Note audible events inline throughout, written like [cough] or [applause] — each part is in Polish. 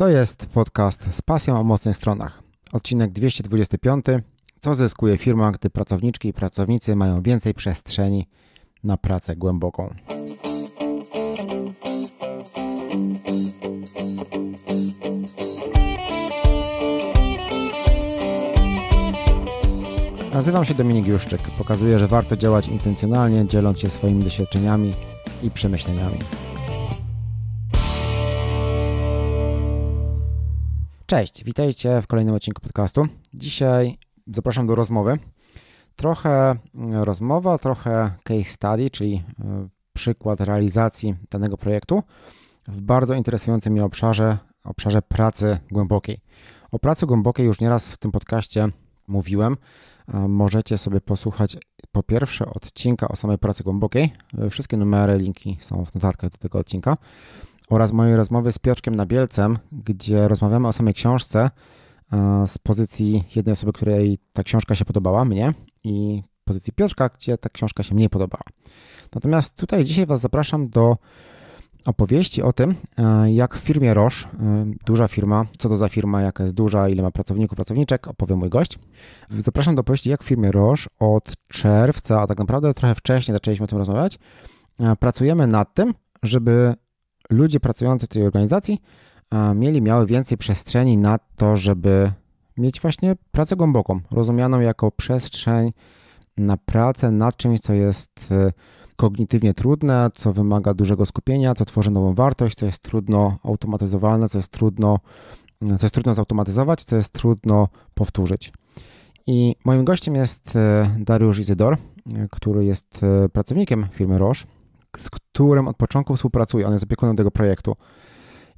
To jest podcast z pasją o mocnych stronach. Odcinek 225. Co zyskuje firma, gdy pracowniczki i pracownicy mają więcej przestrzeni na pracę głęboką? Nazywam się Dominik Juszczyk. Pokazuję, że warto działać intencjonalnie, dzieląc się swoimi doświadczeniami i przemyśleniami. Cześć, witajcie w kolejnym odcinku podcastu. Dzisiaj zapraszam do rozmowy. Trochę mm, rozmowa, trochę case study, czyli e, przykład realizacji danego projektu w bardzo interesującym mi obszarze, obszarze pracy głębokiej. O pracy głębokiej już nieraz w tym podcaście mówiłem. E, możecie sobie posłuchać po pierwsze odcinka o samej pracy głębokiej. E, wszystkie numery, linki są w notatkach do tego odcinka oraz mojej rozmowy z Piotrkiem Nabielcem, gdzie rozmawiamy o samej książce e, z pozycji jednej osoby, której ta książka się podobała, mnie, i pozycji Piotrka, gdzie ta książka się mniej podobała. Natomiast tutaj dzisiaj Was zapraszam do opowieści o tym, e, jak w firmie Roche, e, duża firma, co to za firma, jaka jest duża, ile ma pracowników, pracowniczek, opowie mój gość. Zapraszam do opowieści, jak w firmie Roche od czerwca, a tak naprawdę trochę wcześniej zaczęliśmy o tym rozmawiać, pracujemy nad tym, żeby ludzie pracujący w tej organizacji mieli, miały więcej przestrzeni na to, żeby mieć właśnie pracę głęboką, rozumianą jako przestrzeń na pracę nad czymś, co jest e, kognitywnie trudne, co wymaga dużego skupienia, co tworzy nową wartość, co jest trudno automatyzowalne, co jest trudno, co jest trudno zautomatyzować, co jest trudno powtórzyć. I moim gościem jest e, Dariusz Izydor, e, który jest pracownikiem firmy Roche z którym od początku współpracuję. On jest opiekunem tego projektu.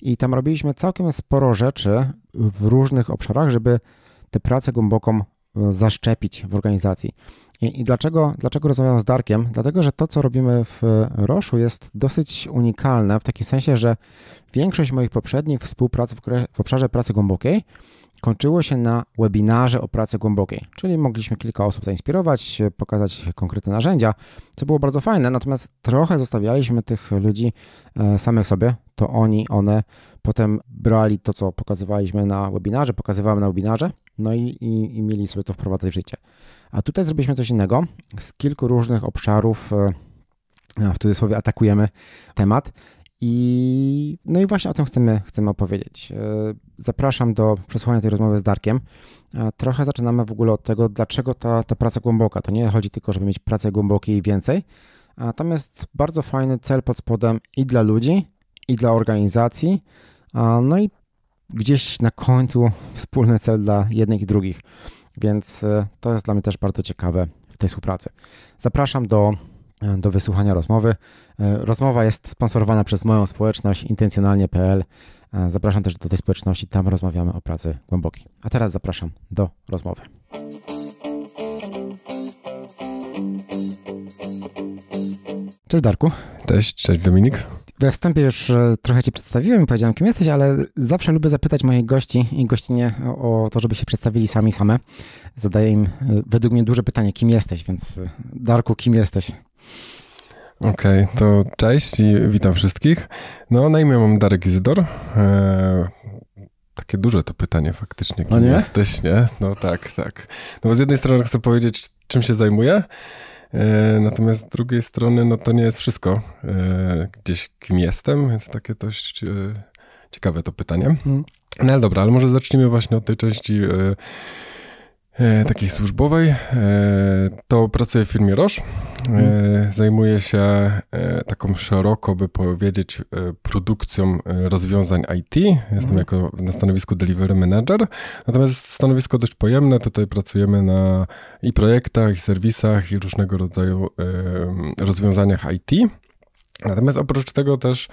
I tam robiliśmy całkiem sporo rzeczy w różnych obszarach, żeby tę pracę głęboką e, zaszczepić w organizacji. I, I, dlaczego, dlaczego rozmawiam z Darkiem? Dlatego, że to, co robimy w e, Roszu, jest dosyć unikalne w takim sensie, że większość moich poprzednich współprac w, w obszarze pracy głębokiej kończyło się na webinarze o pracy głębokiej, czyli mogliśmy kilka osób zainspirować, pokazać konkretne narzędzia, co było bardzo fajne, natomiast trochę zostawialiśmy tych ludzi e, samych sobie, to oni, one potem brali to, co pokazywaliśmy na webinarze, pokazywałem na webinarze, no i, i, i mieli sobie to wprowadzać w życie. A tutaj zrobiliśmy coś innego, z kilku różnych obszarów e, w cudzysłowie atakujemy temat i, no i właśnie o tym chcemy, chcemy opowiedzieć. E, zapraszam do przesłuchania tej rozmowy z Darkiem. E, trochę zaczynamy w ogóle od tego, dlaczego ta, ta praca głęboka. To nie chodzi tylko, żeby mieć pracę głębokiej i więcej. A tam jest bardzo fajny cel pod spodem i dla ludzi, i dla organizacji. No i gdzieś na końcu [laughs] wspólny cel dla jednych i drugich. Więc e, to jest dla mnie też bardzo ciekawe w tej współpracy. Zapraszam do do wysłuchania rozmowy. E, rozmowa jest sponsorowana przez moją społeczność intencjonalnie.pl. E, zapraszam też do tej społeczności, tam rozmawiamy o pracy głębokiej. A teraz zapraszam do rozmowy. Cześć Darku. Cześć, cześć Dominik. We wstępie już e, trochę Cię przedstawiłem i powiedziałem, kim jesteś, ale zawsze lubię zapytać moich gości i gościnie o to, żeby się przedstawili sami same. Zadaję im według mnie duże pytanie, kim jesteś, więc Darku, kim jesteś? Okej, okay, to cześć i witam wszystkich. No, na imię mam Darek Izydor. Eee, takie duże to pytanie faktycznie, kim nie? jesteś, nie? No tak, tak. No bo z jednej strony chcę powiedzieć, czym się zajmuję, eee, natomiast z drugiej strony, no to nie jest wszystko. Eee, gdzieś kim jestem, więc takie dość e, ciekawe to pytanie. Mhm. No ale dobra, ale może zacznijmy właśnie od tej części e, E, takiej służbowej, e, to pracuję w firmie Roche. E, mhm. Zajmuję się taką szeroko, by powiedzieć, produkcją rozwiązań IT. Jestem mhm. jako na stanowisku delivery manager. Natomiast stanowisko dość pojemne. Tutaj pracujemy na i projektach, i serwisach, i różnego rodzaju rozwiązaniach IT. Natomiast oprócz tego też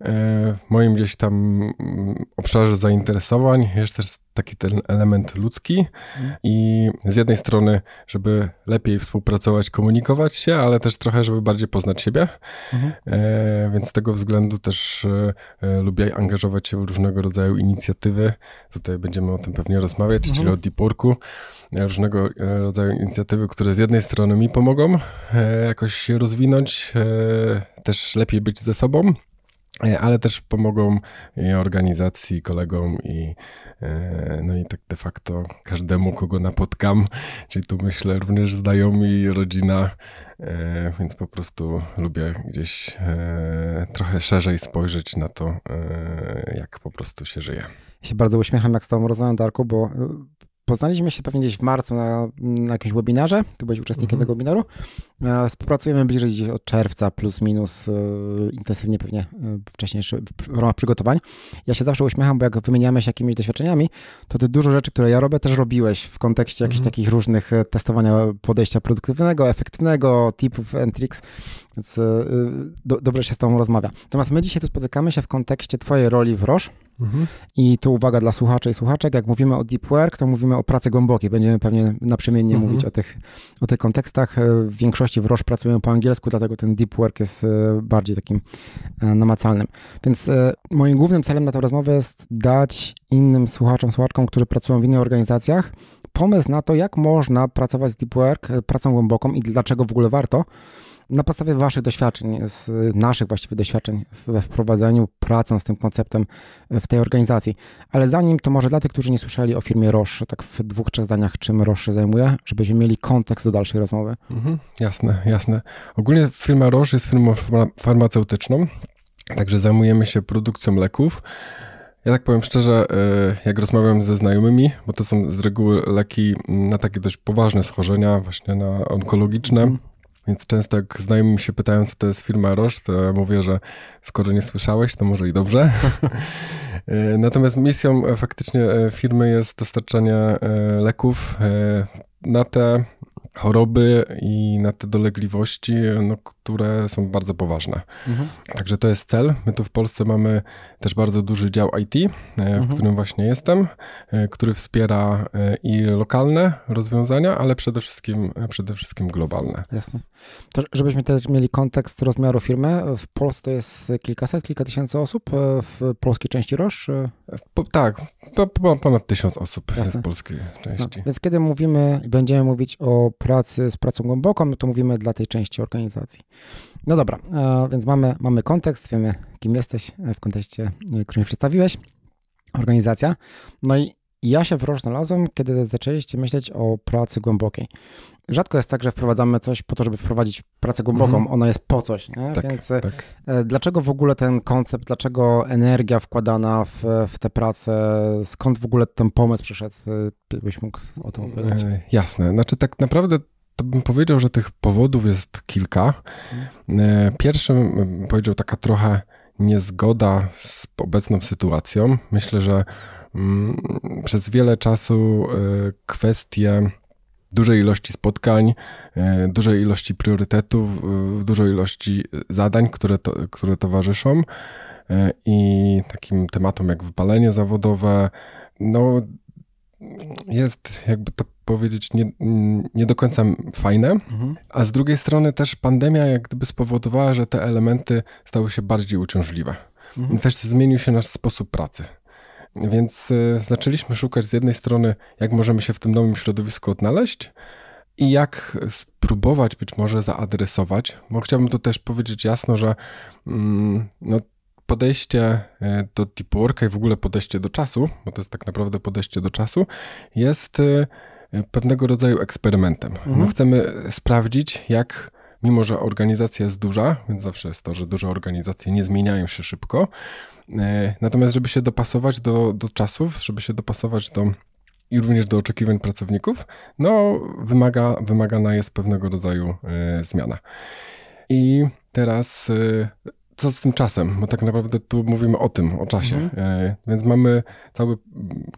w moim gdzieś tam mm, obszarze zainteresowań jest też taki ten element ludzki mhm. i z jednej strony, żeby lepiej współpracować, komunikować się, ale też trochę, żeby bardziej poznać siebie. Mhm. E, więc z tego względu też e, e lubię angażować się w różnego rodzaju inicjatywy. Tutaj będziemy o tym pewnie rozmawiać, mhm. czyli o Deep Worku. E, różnego e, rodzaju inicjatywy, które z jednej strony mi pomogą e, jakoś się rozwinąć, też lepiej być ze sobą, E, ale też pomogą organizacji, kolegom i e, no i tak de facto każdemu, kogo napotkam, czyli tu myślę również znajomi, rodzina, e, więc po prostu lubię gdzieś trochę szerzej spojrzeć na to, jak po prostu się żyje. Ja się bardzo uśmiecham, jak z tobą rozmawiam, Darku, bo poznaliśmy się pewnie gdzieś w marcu na, na jakimś webinarze, ty byłeś uczestnikiem mhm. tego webinaru. E, współpracujemy bliżej gdzieś od czerwca, plus minus, e, intensywnie pewnie e, wcześniej w ramach przygotowań. Ja się zawsze uśmiecham, bo jak wymieniamy się jakimiś doświadczeniami, to ty dużo rzeczy, które ja robię, też robiłeś w kontekście jakichś mhm. takich różnych testowania podejścia produktywnego, efektywnego, tipów and tricks. Więc e, e, do, dobrze się z tobą rozmawia. Natomiast my dzisiaj tu spotykamy się w kontekście twojej roli w Roche. Mhm. I tu uwaga dla słuchaczy i słuchaczek, jak mówimy o deep work, to mówimy o pracy głębokiej. Będziemy pewnie naprzemiennie mhm. mówić o tych, o tych kontekstach. E, w większości w Roche pracują po angielsku, dlatego ten deep work jest bardziej takim namacalnym. Więc moim głównym celem na tę rozmowę jest dać innym słuchaczom, słuchaczkom, którzy pracują w innych organizacjach, pomysł na to, jak można pracować z deep work, pracą głęboką i dlaczego w ogóle warto na podstawie Waszych doświadczeń, z naszych właściwie doświadczeń we wprowadzeniu, pracą z tym konceptem e, w tej organizacji. Ale zanim to może dla tych, którzy nie słyszeli o firmie Roche, tak w dwóch, trzech zdaniach, czym Roche się zajmuje, żebyśmy mieli kontekst do dalszej rozmowy. Mhm, jasne, jasne. Ogólnie firma Roche jest firmą farmaceutyczną, także zajmujemy się produkcją leków. Ja tak powiem szczerze, e, jak rozmawiam ze znajomymi, bo to są z reguły leki mm, na takie dość poważne schorzenia, właśnie na onkologiczne. Mhm. Więc często jak znajomi się pytają, co to jest firma Roche, to ja mówię, że skoro nie słyszałeś, to może i dobrze. [laughs] E, natomiast misją e, faktycznie e, firmy jest dostarczanie leków na te choroby i na te dolegliwości, no, które są bardzo poważne. Mhm. Także to jest cel. My tu w Polsce mamy też bardzo duży dział IT, e, w mhm. którym właśnie jestem, e, który wspiera e, i lokalne rozwiązania, ale przede wszystkim, przede wszystkim globalne. Jasne. To żebyśmy też mieli kontekst rozmiaru firmy, w Polsce to jest kilkaset, kilka tysięcy osób w polskiej części Roż? Po, tak, to ponad tysiąc osób Jasne. w polskiej no, części. No, więc kiedy mówimy, będziemy mówić o pracy z pracą głęboką, no to mówimy dla tej części organizacji. No dobra, e, więc mamy, mamy kontekst, wiemy kim jesteś e, w kontekście, e, mi przedstawiłeś, organizacja. No i ja się w rocz znalazłem, kiedy zaczęliście myśleć o pracy głębokiej. Rzadko jest tak, że wprowadzamy coś po to, żeby wprowadzić pracę głęboką. Mhm. Ona jest po coś. Nie? Tak, Więc tak. dlaczego w ogóle ten koncept, dlaczego energia wkładana w, w tę pracę, skąd w ogóle ten pomysł przyszedł? Byś mógł o tym opowiedzieć? jasne. Znaczy, tak naprawdę to bym powiedział, że tych powodów jest kilka. Mhm. E, pierwszym bym powiedział taka trochę niezgoda z obecną sytuacją. Myślę, że mm, przez wiele czasu e, kwestie dużej ilości spotkań, e, dużej ilości priorytetów, dużej ilości zadań, które, to, które towarzyszą i takim tematom jak wypalenie zawodowe, no, jest, jakby to powiedzieć, nie, nie do końca fajne, mhm. a z drugiej strony też pandemia jak gdyby spowodowała, że te elementy stały się bardziej uciążliwe. Mhm. Też zmienił się nasz sposób pracy. Więc y, zaczęliśmy szukać z jednej strony, jak możemy się w tym nowym środowisku odnaleźć i jak spróbować być może zaadresować, bo chciałbym tu też powiedzieć jasno, że mm, no, podejście e, do deep worka i w ogóle podejście do czasu, bo to jest tak naprawdę podejście do czasu, jest e, pewnego rodzaju eksperymentem. Mhm. No chcemy sprawdzić, jak mimo że organizacja jest duża, więc zawsze jest to, że duże organizacje nie zmieniają się szybko. E, natomiast, żeby się dopasować do, do czasów, żeby się dopasować do i również do oczekiwań pracowników, no wymaga, wymagana jest pewnego rodzaju zmiana. I teraz co z tym czasem, bo tak naprawdę tu mówimy o tym, o czasie. Mhm. E, więc mamy cały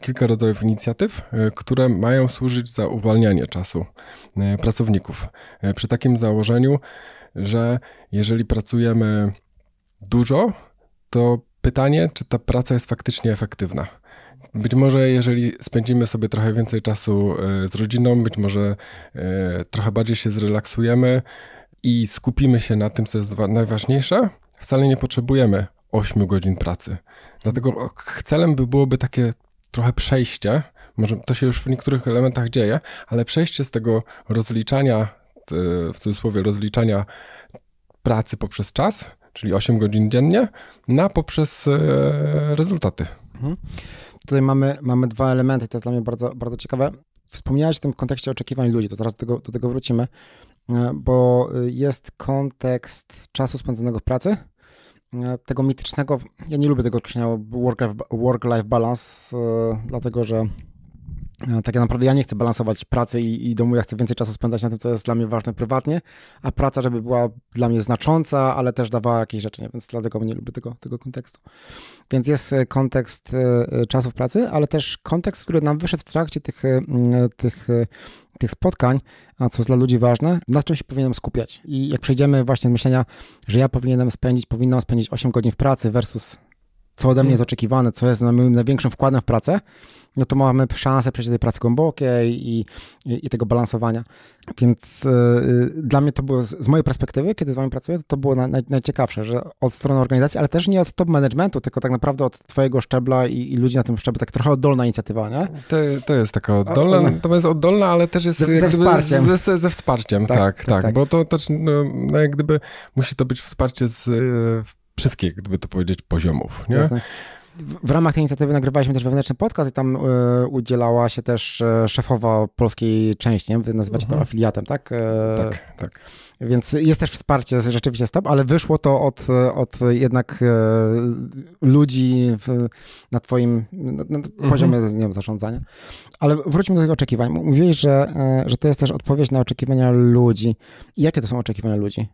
kilka rodzajów inicjatyw, e, które mają służyć za uwalnianie czasu e, pracowników. Przy takim założeniu, że jeżeli pracujemy dużo, to pytanie, czy ta praca jest faktycznie efektywna. Być może, jeżeli spędzimy sobie trochę więcej czasu z rodziną, być może trochę bardziej się zrelaksujemy i skupimy się na tym, co jest najważniejsze, wcale nie potrzebujemy 8 godzin pracy. Dlatego celem by byłoby takie trochę przejście, może to się już w niektórych elementach dzieje, ale przejście z tego rozliczania, w cudzysłowie rozliczania pracy poprzez czas, czyli 8 godzin dziennie, na poprzez e, rezultaty. Mhm. Tutaj mamy, mamy dwa elementy, to jest dla mnie bardzo, bardzo ciekawe. Wspomniałeś w tym kontekście oczekiwań ludzi, to zaraz do tego, do tego wrócimy. E, bo y, jest kontekst czasu spędzonego w pracy, e, tego mitycznego, ja nie lubię tego określenia work-life balance, e, dlatego że E, tak naprawdę ja nie chcę balansować pracy i, i, domu, ja chcę więcej czasu spędzać na tym, co jest dla mnie ważne prywatnie, a praca, żeby była dla mnie znacząca, ale też dawała jakieś rzeczy, nie? więc dlatego nie lubię tego, tego kontekstu. Więc jest e, kontekst e, czasów pracy, ale też kontekst, który nam wyszedł w trakcie tych, tych, tych spotkań, a co jest dla ludzi ważne, na czym się powinienem skupiać. I jak przejdziemy właśnie do myślenia, że ja powinienem spędzić, powinnam spędzić 8 godzin w pracy versus co ode mnie hmm. jest oczekiwane, co jest moim największym wkładem w pracę, no to mamy szansę przejść do tej pracy głębokiej i, i, i tego balansowania. Więc e, e, dla mnie to było, z, z mojej perspektywy, kiedy z wami pracuję, to, to było naj, najciekawsze, że od strony organizacji, ale też nie od top managementu, tylko tak naprawdę od twojego szczebla i, i ludzi na tym szczeblu, tak trochę oddolna inicjatywa, nie? To, to jest taka oddolna, o, natomiast oddolna, ale też jest ze, ze wsparciem. Ze, ze, ze wsparciem, tak tak, tak, tak, tak. Bo to też no, no, jak gdyby musi to być wsparcie z e, wszystkich, gdyby to powiedzieć, poziomów. Nie? Jasne. W ramach tej inicjatywy nagrywaliśmy też wewnętrzny podcast i tam y, udzielała się też e, szefowa polskiej części, nie? Wy nazywacie to mhm. afiliatem, tak? E, tak, tak. Więc jest też wsparcie rzeczywiście stop, ale wyszło to od, od jednak ludzi w, na twoim na, na mhm. poziomie nie wiem, zarządzania. Ale wróćmy do tych oczekiwań. Mówiłeś, że, że to jest też odpowiedź na oczekiwania ludzi. I Jakie to są oczekiwania ludzi?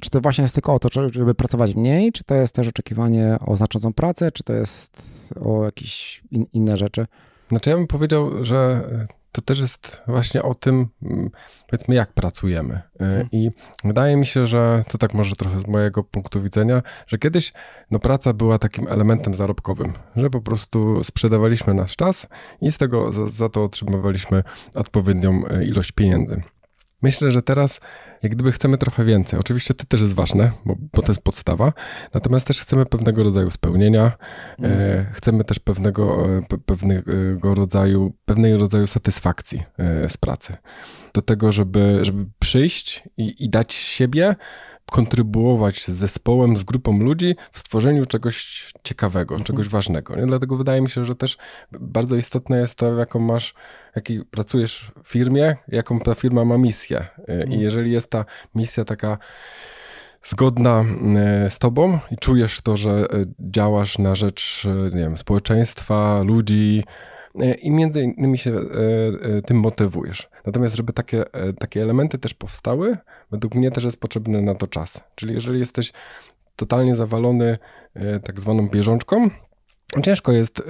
Czy to właśnie jest tylko o to, żeby pracować mniej, czy to jest też oczekiwanie o znaczącą pracę, czy to jest tekst, o jakieś in, inne rzeczy? Znaczy ja bym powiedział, że e, to też jest właśnie o tym, mm, powiedzmy, jak pracujemy. E, mhm. I wydaje mi się, że to tak może trochę z mojego punktu widzenia, że kiedyś no, praca była takim elementem zarobkowym, że po prostu sprzedawaliśmy nasz czas i z tego za, za to otrzymywaliśmy odpowiednią e, ilość pieniędzy. Myślę, że teraz jak gdyby chcemy trochę więcej. Oczywiście to też jest ważne, bo, bo to jest podstawa, natomiast też chcemy pewnego rodzaju spełnienia, mm. e, mhm. chcemy też pewnego, e, pe, pewnego rodzaju, pewnej rodzaju satysfakcji e, z pracy. Do tego, żeby, żeby przyjść i, i dać siebie, kontrybuować z zespołem, z grupą ludzi w stworzeniu czegoś ciekawego, mhm. czegoś ważnego. Nie? Dlatego wydaje mi się, że też bardzo istotne jest to, jaką masz, jaki pracujesz w firmie, jaką ta firma ma misję. E, mhm. I jeżeli jest ta misja taka zgodna e, z tobą i czujesz to, że e, działasz na rzecz nie wiem, społeczeństwa, ludzi, E, i między innymi się e, e, tym motywujesz. Natomiast, żeby takie, takie elementy też powstały, według mnie też jest potrzebny na to czas. Czyli jeżeli jesteś totalnie zawalony tak zwaną bieżączką, ciężko jest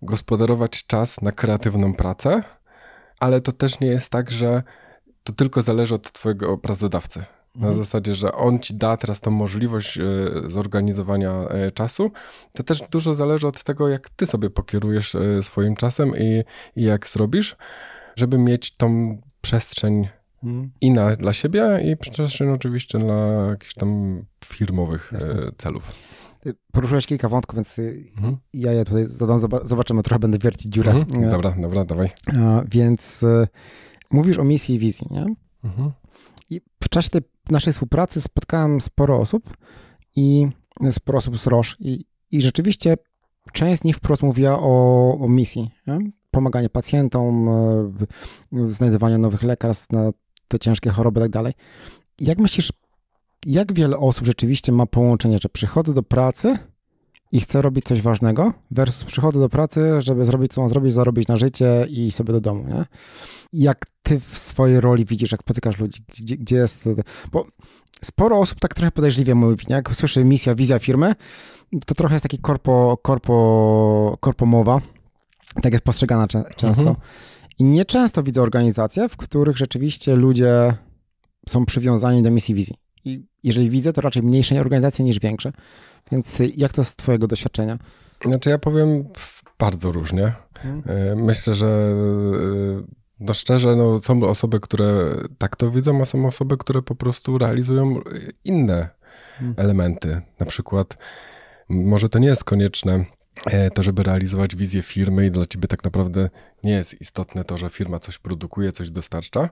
wygospodarować czas na kreatywną pracę, ale to też nie jest tak, że to tylko zależy od twojego pracodawcy na zasadzie, że on ci da teraz tą możliwość e, zorganizowania e, czasu, to też dużo zależy od tego, jak ty sobie pokierujesz e, swoim czasem i, i jak zrobisz, żeby mieć tą przestrzeń hmm. i na, dla siebie, i przestrzeń oczywiście dla jakichś tam firmowych Jasne. celów. Poruszyłeś kilka wątków, więc y, mhm. ja je tutaj zadam, zobaczymy, trochę będę wiercić dziurę. Mhm. Dobra, dobra, dawaj. Więc mówisz o misji i wizji, nie? Mhm. I w czasie tej w naszej współpracy spotkałem sporo osób i e, sporo osób z ROSZ i, i rzeczywiście część z nich wprost mówiła o, o misji, nie? pomaganie pacjentom, e, znajdywanie nowych lekarstw na te ciężkie choroby i tak dalej. Jak myślisz, jak wiele osób rzeczywiście ma połączenie, że przychodzę do pracy, i chcę robić coś ważnego, versus przychodzę do pracy, żeby zrobić co mam zrobić, zarobić na życie i sobie do domu, nie? Jak ty w swojej roli widzisz, jak spotykasz ludzi, gdzie, gdzie jest... Bo sporo osób tak trochę podejrzliwie mówi, nie? jak słyszy misja, wizja firmy, to trochę jest taki korpo, korpo, korpomowa, tak jest postrzegana cze- często. Mhm. I nieczęsto widzę organizacje, w których rzeczywiście ludzie są przywiązani do misji, wizji i jeżeli widzę, to raczej mniejsze organizacje niż większe. Więc y, jak to z Twojego doświadczenia? Znaczy, ja powiem bardzo różnie. Hmm. Myślę, że y, no szczerze, no są osoby, które tak to widzą, a są osoby, które po prostu realizują y, inne hmm. elementy. Na przykład, może to nie jest konieczne e, to, żeby realizować wizję firmy i dla ciebie tak naprawdę nie jest istotne to, że firma coś produkuje, coś dostarcza,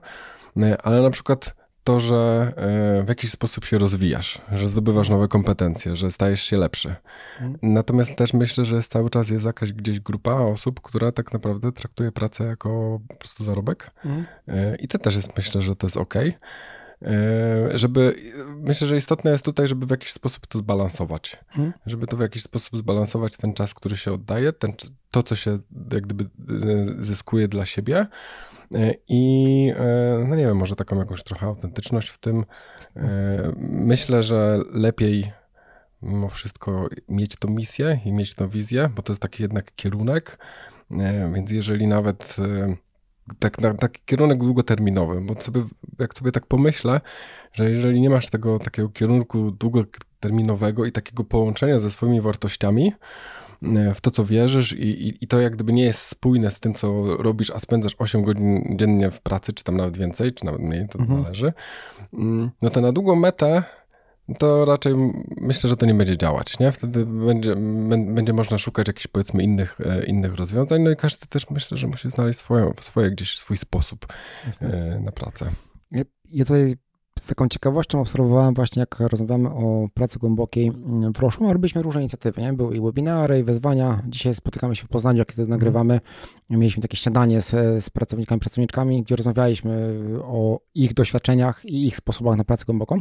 e, ale na przykład to, że e, w jakiś sposób się rozwijasz, że zdobywasz nowe kompetencje, że stajesz się lepszy. Mhm. Natomiast też myślę, że cały czas jest jakaś gdzieś grupa osób, która tak naprawdę traktuje pracę jako po prostu zarobek. Mhm. E, I to też jest, myślę, że to jest ok. E, żeby, myślę, że istotne jest tutaj, żeby w jakiś sposób to zbalansować. Hmm? Żeby to w jakiś sposób zbalansować ten czas, który się oddaje, ten, to, co się jak gdyby e, zyskuje dla siebie e, i no nie wiem, może taką jakąś trochę autentyczność w tym. Myślę, że lepiej mimo wszystko mieć tą misję i mieć tą wizję, bo to jest taki jednak kierunek, więc jeżeli nawet tak, na taki kierunek długoterminowy, bo sobie, jak sobie tak pomyślę, że jeżeli nie masz tego takiego kierunku długoterminowego i takiego połączenia ze swoimi wartościami, e, w to, co wierzysz, i, i, i, to jak gdyby nie jest spójne z tym, co robisz, a spędzasz 8 godzin dziennie w pracy, czy tam nawet więcej, czy nawet mniej, to mhm. zależy, mm, no to na długą metę to raczej myślę, że to nie będzie działać, nie? Wtedy będzie, będzie można szukać jakichś powiedzmy innych, e, innych rozwiązań, no i każdy też myślę, że musi znaleźć swoje, swoje gdzieś swój sposób e, na pracę. ja tutaj z taką ciekawością obserwowałem właśnie, jak rozmawiamy o pracy głębokiej w Roszu. Robiliśmy różne inicjatywy, nie? Były i webinary, i wezwania. Dzisiaj spotykamy się w Poznaniu, jak kiedy mhm. nagrywamy. Mieliśmy takie śniadanie z, z pracownikami, pracowniczkami, gdzie rozmawialiśmy o ich doświadczeniach i ich sposobach na pracę głęboką.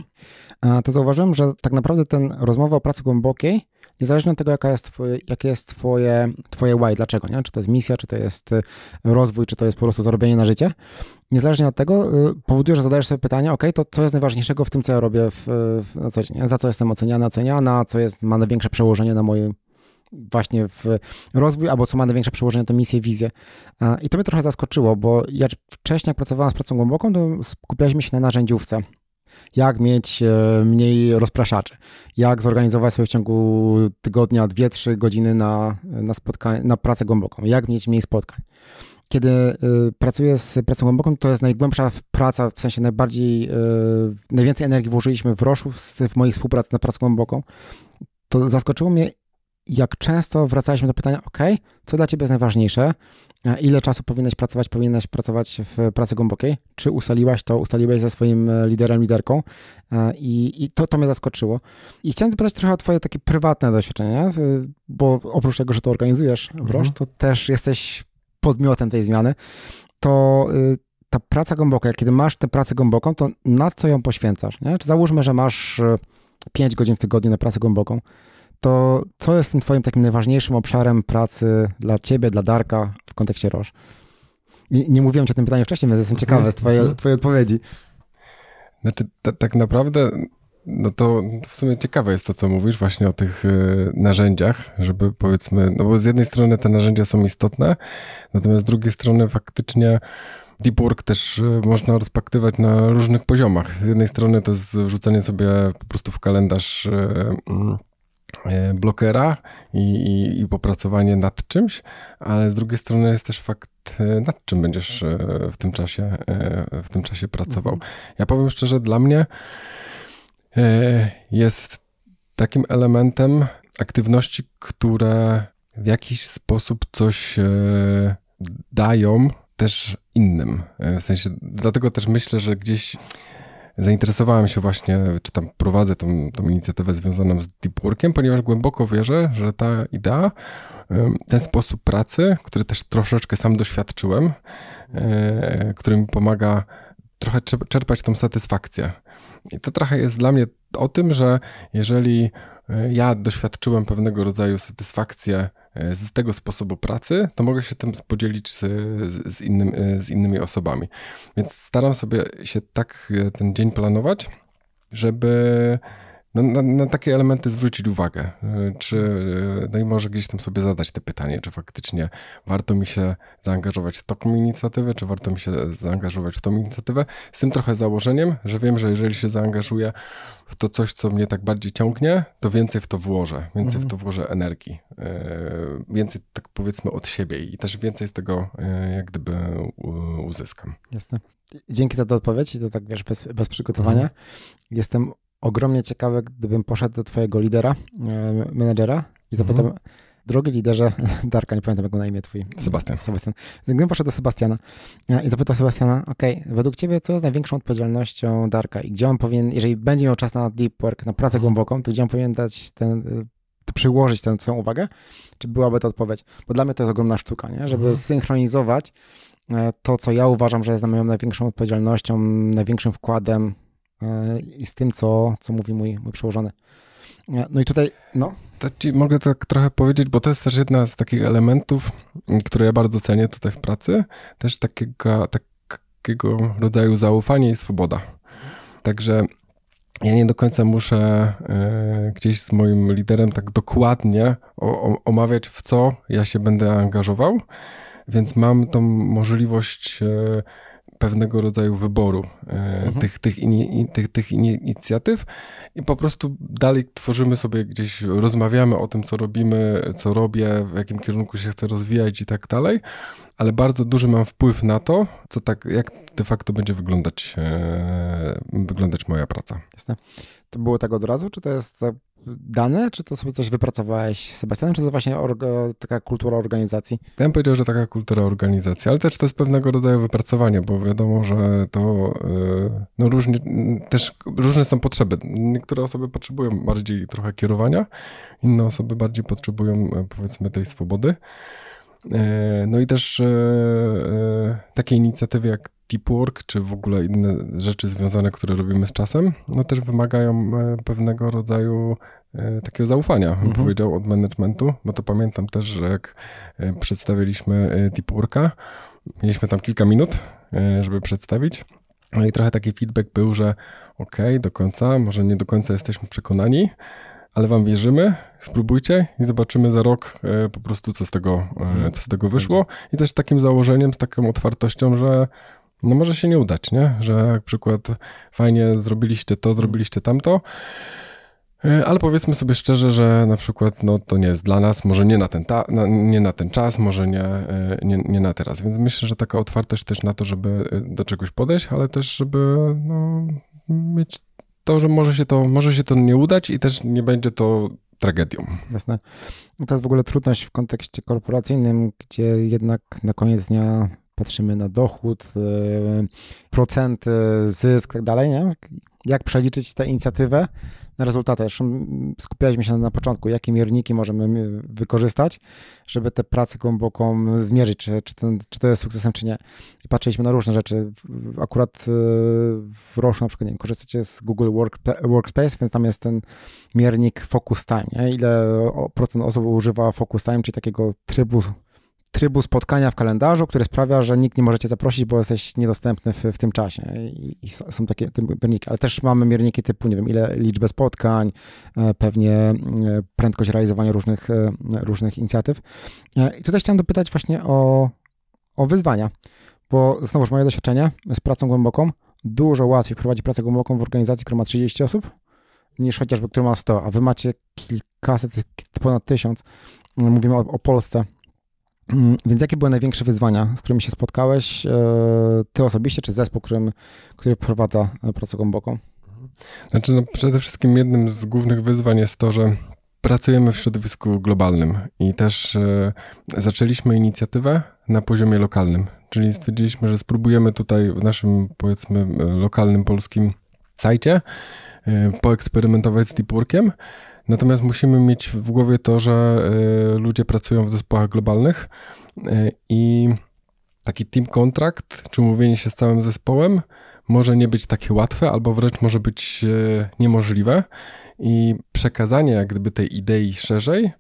To zauważyłem, że tak naprawdę ten rozmowa o pracy głębokiej, niezależnie od tego, jaka jest twoje, jakie jest twoje, twoje why, dlaczego, nie? Czy to jest misja, czy to jest e, rozwój, czy to jest po prostu zarobienie na życie, niezależnie od tego y, powoduje, że zadajesz sobie pytanie, ok, to co jest najważniejszego w tym, co ja robię w, w, na co dzień, za co jestem oceniana, oceniana, co jest, ma największe przełożenie na moje właśnie w rozwój, albo co ma największe przełożenie, to misję, wizję. I to mnie trochę zaskoczyło, bo ja wcześniej, jak pracowałem z pracą głęboką, to skupialiśmy się na narzędziówce. Jak mieć e, mniej rozpraszaczy, jak zorganizować sobie w ciągu tygodnia 2-3 godziny na, na, spotkań, na pracę głęboką, jak mieć mniej spotkań kiedy y, pracuję z pracą głęboką, to jest najgłębsza praca, w sensie najbardziej, y, najwięcej energii włożyliśmy w Roszu z, w moich współpracy nad pracą głęboką. To zaskoczyło mnie, jak często wracaliśmy do pytania, ok, co dla ciebie jest najważniejsze, e, ile czasu powinnaś pracować, powinnaś pracować w pracy głębokiej, czy ustaliłaś to, ustaliłeś ze swoim e, liderem, liderką e, i, i to, to mnie zaskoczyło. I chciałem zapytać trochę o twoje takie prywatne doświadczenia, bo oprócz tego, że to organizujesz w mhm. to też jesteś podmiotem tej zmiany, to y, ta praca głęboka, kiedy masz tę pracę głęboką, to na co ją poświęcasz? Nie? Czy załóżmy, że masz 5 y, godzin w tygodniu na pracę głęboką, to co jest tym twoim takim najważniejszym obszarem pracy dla ciebie, dla Darka w kontekście roż? Nie, nie mówiłem ci o tym pytaniu wcześniej, więc jestem mhm. ciekawy twojej, mhm. twojej odpowiedzi. Znaczy, tak naprawdę no to w sumie ciekawe jest to, co mówisz właśnie o tych y, narzędziach, żeby powiedzmy, no bo z jednej strony te narzędzia są istotne, natomiast z drugiej strony faktycznie Deep Work też y, można rozpaktywać na różnych poziomach. Z jednej strony to jest wrzucenie sobie po prostu w kalendarz y, mm, blokera i, i, i, popracowanie nad czymś, ale z drugiej strony jest też fakt, nad czym będziesz w tym czasie, w tym czasie pracował. Mhm. Ja powiem szczerze, dla mnie E, jest takim elementem aktywności, które w jakiś sposób coś e, dają też innym. E, w sensie, dlatego też myślę, że gdzieś zainteresowałem się właśnie, czy tam prowadzę tą, tą inicjatywę związaną z deep workiem, ponieważ głęboko wierzę, że ta idea, ten sposób pracy, który też troszeczkę sam doświadczyłem, który mi pomaga trochę czerpać tą satysfakcję. I to trochę jest dla mnie o tym, że jeżeli e, ja doświadczyłem pewnego rodzaju satysfakcję e, z tego sposobu pracy, to mogę się tym podzielić z, z, innym, e, z innymi osobami. Więc staram sobie się tak ten dzień planować, żeby na, no, na, na, takie elementy zwrócić uwagę. E, czy, e, no i może gdzieś tam sobie zadać te pytanie, czy faktycznie warto mi się zaangażować w taką inicjatywę, czy warto mi się zaangażować w tą inicjatywę. Z tym trochę założeniem, że wiem, że jeżeli się zaangażuję w to coś, co mnie tak bardziej ciągnie, to więcej w to włożę, więcej mhm. w to mhm. włożę energii, e, więcej tak powiedzmy od siebie i też więcej z tego jak gdyby uzyskam. Jasne. Dzięki za tę odpowiedź i to tak wiesz, bez, bez przygotowania. Mhm. Jestem ogromnie ciekawe, gdybym poszedł do twojego lidera, e, menedżera i zapytał, mhm. drogi liderze, [laughs] Darka, nie pamiętam jego na imię twój. Sebastian. Sebastian. Gdybym poszedł do Sebastiana e, i zapytał Sebastiana, ok, według ciebie co jest największą odpowiedzialnością Darka i gdzie on powinien, jeżeli będzie miał czas na deep work, na pracę mhm. głęboką, to gdzie on powinien dać ten e, przyłożyć tę swoją uwagę, czy byłaby to odpowiedź? Bo dla mnie to jest ogromna sztuka, nie? żeby mhm. synchronizować to, co ja uważam, że jest moją największą odpowiedzialnością, największym wkładem E, i z tym, co, co mówi mój, mój przełożony. E, no i tutaj, no. To ci mogę tak trochę powiedzieć, bo to jest też jedna z takich elementów, które ja bardzo cenię tutaj w pracy, też takiego, takiego rodzaju zaufanie i swoboda. Także ja nie do końca muszę e, gdzieś z moim liderem tak dokładnie o, omawiać, w co ja się będę angażował, więc mam tą możliwość. Y, pewnego rodzaju wyboru e, mhm. tych, tych, in, tych, tych inicjatyw i po prostu dalej tworzymy sobie gdzieś, rozmawiamy o tym, co robimy, co robię, w jakim kierunku się chcę rozwijać i tak dalej, ale bardzo duży mam wpływ na to, co tak, jak de facto będzie wyglądać, e, wyglądać moja praca. Jasne. To było tak od razu, czy to jest dane, czy to sobie coś wypracowałeś z Sebastianem, czy to właśnie taka kultura organizacji? Ja bym powiedział, że taka kultura organizacji, ale też to jest pewnego rodzaju wypracowanie, bo wiadomo, że to y, no różnie, też różne są potrzeby. Niektóre osoby potrzebują bardziej trochę kierowania, inne osoby bardziej potrzebują e, powiedzmy tej swobody. E, no i też e, e, takie inicjatywy jak deep work, czy w ogóle inne rzeczy związane, które robimy z czasem, no też wymagają pewnego rodzaju takiego zaufania, bym mhm. powiedział, od managementu, bo to pamiętam też, że jak przedstawiliśmy deep worka, mieliśmy tam kilka minut, żeby przedstawić, no i trochę taki feedback był, że okej, okay, do końca, może nie do końca jesteśmy przekonani, ale wam wierzymy, spróbujcie i zobaczymy za rok e, po prostu, co z tego, e, mhm. co z tego wyszło. I też takim założeniem, z taką otwartością, że no może się nie udać, nie? Że na przykład fajnie zrobiliście to, zrobiliście tamto, e, ale powiedzmy sobie szczerze, że na przykład no, to nie jest dla nas, może nie na ten, ta, na, nie na ten czas, może nie, nie, nie, na teraz. Więc myślę, że taka otwartość też na to, żeby do czegoś podejść, ale też, żeby no, mieć to, że może się to, może się to nie udać i też nie będzie to tragedią. Jasne. To jest w ogóle trudność w kontekście korporacyjnym, gdzie jednak na koniec dnia patrzymy na dochód, e, procenty, zysk i tak dalej, nie? Jak przeliczyć tę inicjatywę na rezultaty. Zresztą skupialiśmy się na początku, jakie mierniki możemy wykorzystać, żeby tę pracę głęboką zmierzyć, czy, czy, ten, czy to jest sukcesem, czy nie. I patrzyliśmy na różne rzeczy. Akurat e, w Roszu na przykład, nie wiem, korzystacie z Google Work, Workspace, więc tam jest ten miernik focus time, nie? ile procent osób używa focus time, czyli takiego trybu trybu spotkania w kalendarzu, który sprawia, że nikt nie możecie zaprosić, bo jesteś niedostępny w, w tym czasie. I, I, są takie mierniki, ale też mamy mierniki typu, nie wiem, ile liczbę spotkań, e, pewnie e, prędkość realizowania różnych, e, różnych inicjatyw. I tutaj chciałem dopytać właśnie o, o wyzwania, bo znowuż moje doświadczenie z pracą głęboką, dużo łatwiej prowadzić pracę głęboką w organizacji, która ma 30 osób, niż chociażby, która ma 100, a wy macie kilkaset, ponad tysiąc. Mówimy o, o Polsce, Mm, więc jakie były największe wyzwania, z którymi się spotkałeś, e, ty osobiście, czy zespół, którym, który prowadza e, pracę głęboką? Znaczy, no przede wszystkim jednym z głównych wyzwań jest to, że pracujemy w środowisku globalnym i też e, zaczęliśmy inicjatywę na poziomie lokalnym, czyli stwierdziliśmy, że spróbujemy tutaj w naszym, powiedzmy, lokalnym polskim sajcie poeksperymentować z deep workiem, Natomiast musimy mieć w głowie to, że y, ludzie pracują w zespołach globalnych y, i taki team kontrakt, czy umówienie się z całym zespołem, może nie być takie łatwe, albo wręcz może być y, niemożliwe. I przekazanie jak gdyby tej idei szerzej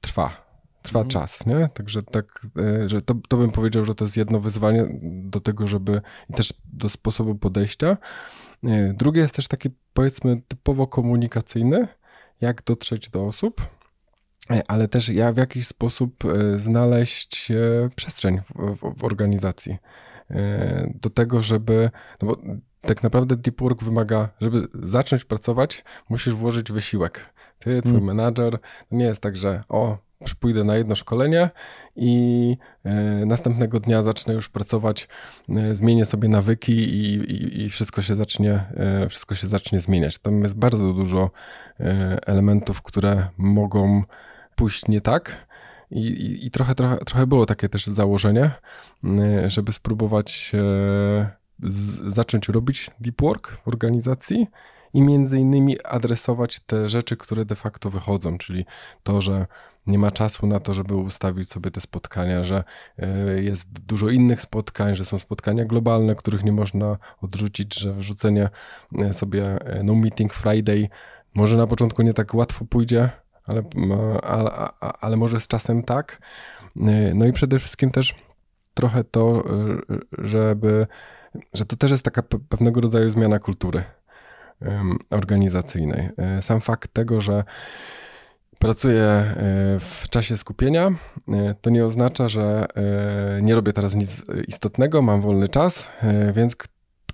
trwa. Trwa mhm. czas, nie? Także tak, że to, to bym powiedział, że to jest jedno wyzwanie do tego, żeby i też do sposobu podejścia. Drugie jest też takie powiedzmy, typowo komunikacyjne jak dotrzeć do osób, e, ale też ja w jakiś sposób e, znaleźć e, przestrzeń w, w organizacji do tego, żeby. No bo tak naprawdę deep work wymaga, żeby zacząć pracować, musisz włożyć wysiłek. Ty, twój hmm. menadżer, to nie jest tak, że o, że pójdę na jedno szkolenie i e, następnego dnia zacznę już pracować, e, zmienię sobie nawyki i, i, i, wszystko, się zacznie, e, wszystko się zacznie zmieniać. Tam jest bardzo dużo elementów, które mogą pójść nie tak. I, i trochę, trochę, trochę było takie też założenie, żeby spróbować z, zacząć robić deep work w organizacji i między innymi adresować te rzeczy, które de facto wychodzą, czyli to, że nie ma czasu na to, żeby ustawić sobie te spotkania, że e, jest dużo innych spotkań, że są spotkania globalne, których nie można odrzucić, że wrzucenie e, sobie e, no meeting Friday może na początku nie tak łatwo pójdzie, ale, ale, ale może z czasem tak. No i przede wszystkim też trochę to, żeby, że to też jest taka pewnego rodzaju zmiana kultury organizacyjnej. E, sam fakt tego, że pracuję e, w czasie skupienia, e, to nie oznacza, że nie robię teraz nic istotnego, mam wolny czas, więc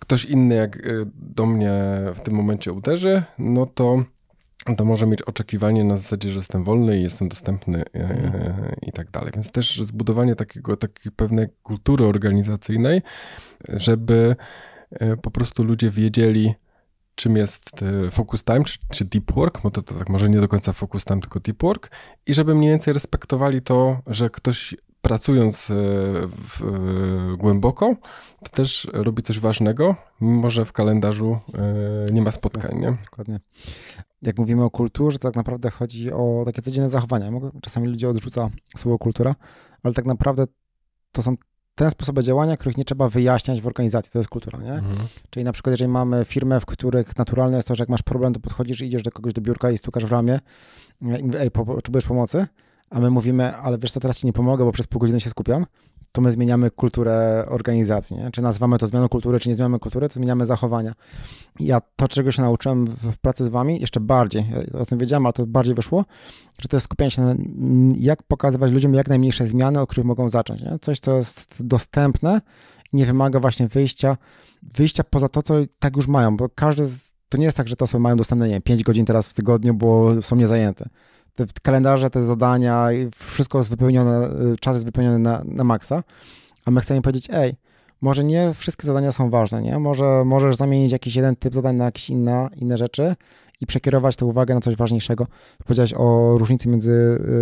ktoś inny jak do mnie w tym momencie uderzy, no to to może mieć oczekiwanie na zasadzie, że jestem wolny i jestem dostępny i tak dalej. Więc też zbudowanie takiego, takiej pewnej kultury organizacyjnej, żeby po prostu ludzie wiedzieli, czym jest e, focus time, czy, czy deep work, bo to, to, tak może nie do końca focus time, tylko deep work, i żeby mniej więcej respektowali to, że ktoś pracując e, w, w, e, głęboko, to też robi coś ważnego, mimo że w kalendarzu nie ma spotkań. Nie? Dokładnie. Jak mówimy o kulturze, to tak naprawdę chodzi o takie codzienne zachowania. Czasami ludzie odrzuca słowo kultura, ale tak naprawdę to są ten sposoby działania, których nie trzeba wyjaśniać w organizacji, to jest kultura, nie? Mhm. Czyli na przykład, jeżeli mamy firmę, w których naturalne jest to, że jak masz problem, to podchodzisz i idziesz do kogoś do biurka i stukasz w ramię i mówisz, ej, potrzebujesz pomocy, a my mówimy, ale wiesz co, teraz ci nie pomogę, bo przez pół godziny się skupiam, to my zmieniamy kulturę organizacji. Nie? Czy nazywamy to zmianą kultury, czy nie zmieniamy kultury, to zmieniamy zachowania. Ja to, czego się nauczyłem w pracy z wami, jeszcze bardziej, ja o tym wiedziałem, ale to bardziej wyszło, że to jest skupianie się na jak pokazywać ludziom jak najmniejsze zmiany, od których mogą zacząć. Nie? Coś, co jest dostępne i nie wymaga właśnie wyjścia, wyjścia poza to, co tak już mają, bo każdy, to nie jest tak, że te osoby mają dostępne, nie wiem, 5 godzin teraz w tygodniu, bo są niezajęte te kalendarze, te zadania, wszystko jest wypełnione, y, czas jest wypełniony na, na maksa, a my chcemy powiedzieć, ej, może nie wszystkie zadania są ważne, nie? Może możesz zamienić jakiś jeden typ zadań na jakieś inne, inne rzeczy i przekierować tę uwagę na coś ważniejszego. Powiedziałeś o różnicy między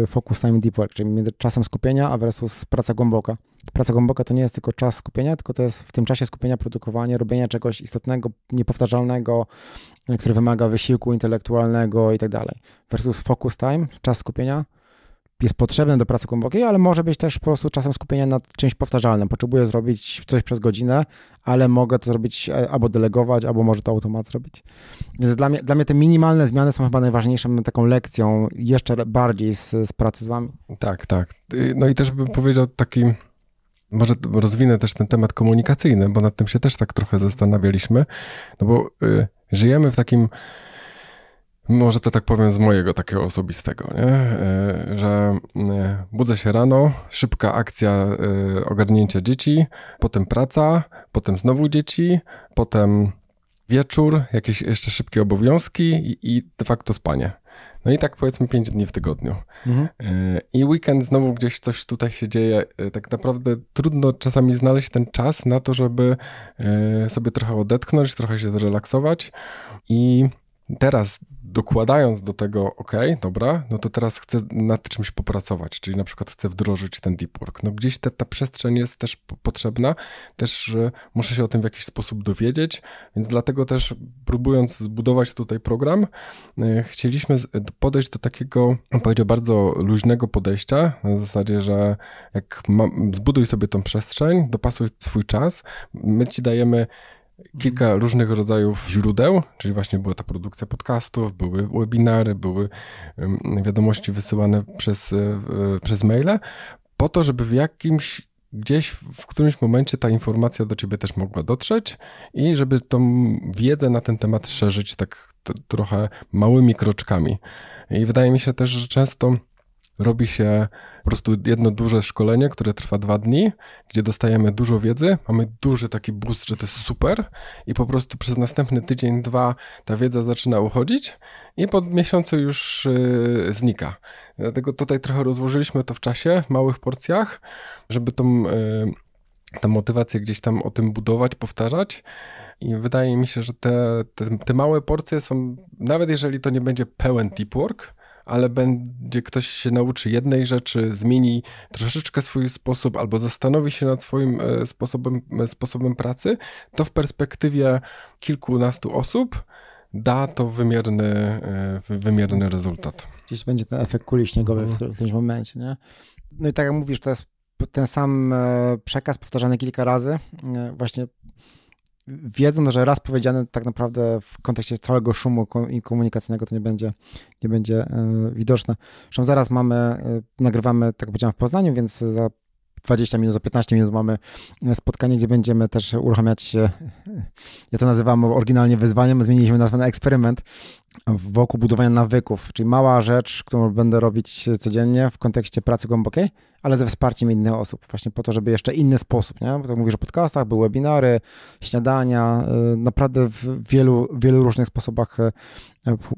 y, fokusem i deep work, czyli między czasem skupienia, a versus praca głęboka. Praca głęboka to nie jest tylko czas skupienia, tylko to jest w tym czasie skupienia produkowanie, robienie czegoś istotnego, niepowtarzalnego, który wymaga wysiłku intelektualnego i tak dalej. Versus focus time, czas skupienia, jest potrzebny do pracy głębokiej, ale może być też po prostu czasem skupienia nad czymś powtarzalnym. Potrzebuję zrobić coś przez godzinę, ale mogę to zrobić e, albo delegować, albo może to automat zrobić. Więc dla mnie, dla mnie te minimalne zmiany są chyba najważniejszą taką lekcją, jeszcze bardziej z, z pracy z wami. Tak, tak. Y, no i też bym powiedział taki, może rozwinę też ten temat komunikacyjny, bo nad tym się też tak trochę zastanawialiśmy, no bo... Y, Żyjemy w takim, może to tak powiem z mojego takiego osobistego, nie? E, że e, budzę się rano, szybka akcja e, ogarnięcia dzieci, potem praca, potem znowu dzieci, potem wieczór, jakieś jeszcze szybkie obowiązki i, i de facto spanie. No i tak powiedzmy 5 dni w tygodniu. Mhm. E, I weekend znowu gdzieś coś tutaj się dzieje. E, tak naprawdę trudno czasami znaleźć ten czas na to, żeby e, sobie trochę odetchnąć, trochę się zrelaksować. I teraz dokładając do tego, ok, dobra, no to teraz chcę nad czymś popracować, czyli na przykład chcę wdrożyć ten deep work. No gdzieś te, ta przestrzeń jest też potrzebna, też muszę się o tym w jakiś sposób dowiedzieć, więc dlatego też próbując zbudować tutaj program, e, chcieliśmy podejść do takiego, powiedział, bardzo luźnego podejścia, na zasadzie, że jak ma, zbuduj sobie tą przestrzeń, dopasuj swój czas, my ci dajemy kilka różnych rodzajów źródeł, czyli właśnie była ta produkcja podcastów, były webinary, były wiadomości wysyłane przez, e, e, przez maile, po to, żeby w jakimś gdzieś w którymś momencie ta informacja do ciebie też mogła dotrzeć i żeby tą wiedzę na ten temat szerzyć tak trochę małymi kroczkami. I wydaje mi się też, że często robi się po prostu jedno duże szkolenie, które trwa dwa dni, gdzie dostajemy dużo wiedzy, mamy duży taki boost, że to jest super i po prostu przez następny tydzień, dwa ta wiedza zaczyna uchodzić i po miesiącu już yy, znika. Dlatego tutaj trochę rozłożyliśmy to w czasie, w małych porcjach, żeby tą, yy, tą motywację gdzieś tam o tym budować, powtarzać. I wydaje mi się, że te, te, te małe porcje są, nawet jeżeli to nie będzie pełen deep work, ale będzie ktoś się nauczy jednej rzeczy, zmieni troszeczkę swój sposób albo zastanowi się nad swoim e, sposobem, e, sposobem pracy, to w perspektywie kilkunastu osób da to wymierny, e, wymierny rezultat. Gdzieś będzie ten efekt kuli śniegowej w mhm. którymś momencie, nie? No i tak jak mówisz, to jest ten sam przekaz powtarzany kilka razy. Właśnie wiedząc, że raz powiedziane tak naprawdę w kontekście całego szumu komunikacyjnego to nie będzie, nie będzie e, widoczne. Zresztą zaraz mamy, e, nagrywamy, tak jak powiedziałem, w Poznaniu, więc za 20 minut, za 15 minut mamy e, spotkanie, gdzie będziemy też uruchamiać, się. [laughs] ja to nazywam oryginalnie wyzwaniem, zmieniliśmy nazwę na eksperyment wokół budowania nawyków, czyli mała rzecz, którą będę robić codziennie w kontekście pracy głębokiej, ale ze wsparciem innych osób, właśnie po to, żeby jeszcze inny sposób, nie? Bo to mówisz o podcastach, były webinary, śniadania, e, naprawdę w wielu, wielu różnych sposobach e,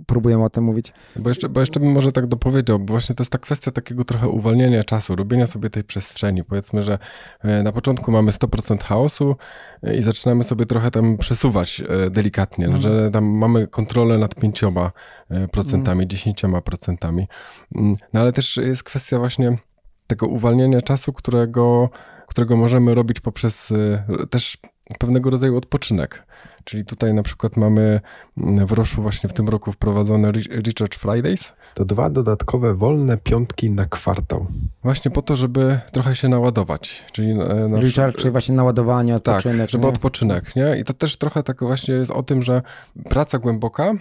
próbujemy o tym mówić. Bo jeszcze, bo jeszcze bym może tak dopowiedział, bo właśnie to jest ta kwestia takiego trochę uwalniania czasu, robienia sobie tej przestrzeni, Powiedzmy, że e, na początku mamy 100% chaosu e, i zaczynamy sobie trochę tam przesuwać e, delikatnie, mm. że tam mamy kontrolę nad 5%, mhm. procentami, mm. 10%. No ale też jest kwestia właśnie tego uwalniania czasu, którego, którego możemy robić poprzez też pewnego rodzaju odpoczynek. Czyli tutaj na przykład mamy mm, w Roszu właśnie w tym roku wprowadzone Research Fridays. To dwa dodatkowe wolne piątki na kwartał. Właśnie po to, żeby trochę się naładować. Czyli e, na, czyli właśnie naładowanie, tak, odpoczynek. Tak, żeby nie? odpoczynek, nie? I to też trochę tak właśnie jest o tym, że praca głęboka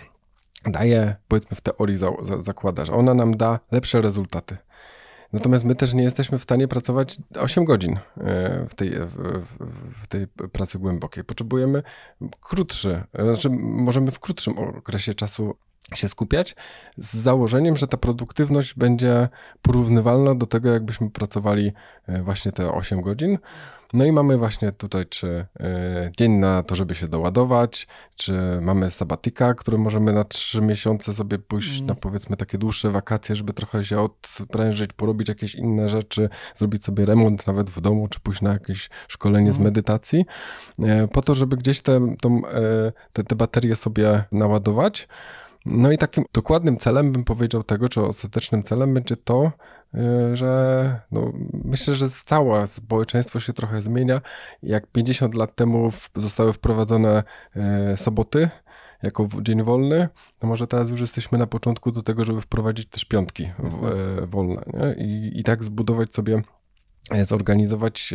daje, powiedzmy w teorii za, za, zakładasz, ona nam da lepsze rezultaty. Natomiast my też nie jesteśmy w stanie pracować 8 godzin e, w tej, w tej pracy głębokiej. Potrzebujemy krótszy, e, znaczy możemy w krótszym okresie czasu się skupiać z założeniem, że ta produktywność będzie porównywalna do tego, jakbyśmy pracowali e, właśnie te 8 godzin. No i mamy właśnie tutaj, czy e, dzień na to, żeby się doładować, czy mamy sabatika, który możemy na 3 miesiące sobie pójść mm. na powiedzmy takie dłuższe wakacje, żeby trochę się odprężyć, porobić jakieś inne rzeczy, zrobić sobie remont nawet w domu, czy pójść na jakieś szkolenie mm. z medytacji, e, po to, żeby gdzieś te, tą, te, te baterie sobie naładować. No i takim dokładnym celem bym powiedział tego, czy ostatecznym celem będzie to, y, że no, myślę, że całe społeczeństwo się trochę zmienia. Jak 50 lat temu zostały wprowadzone y, soboty, jako dzień wolny, to może teraz już jesteśmy na początku do tego, żeby wprowadzić też piątki w, y, wolne nie? I, i tak zbudować sobie, zorganizować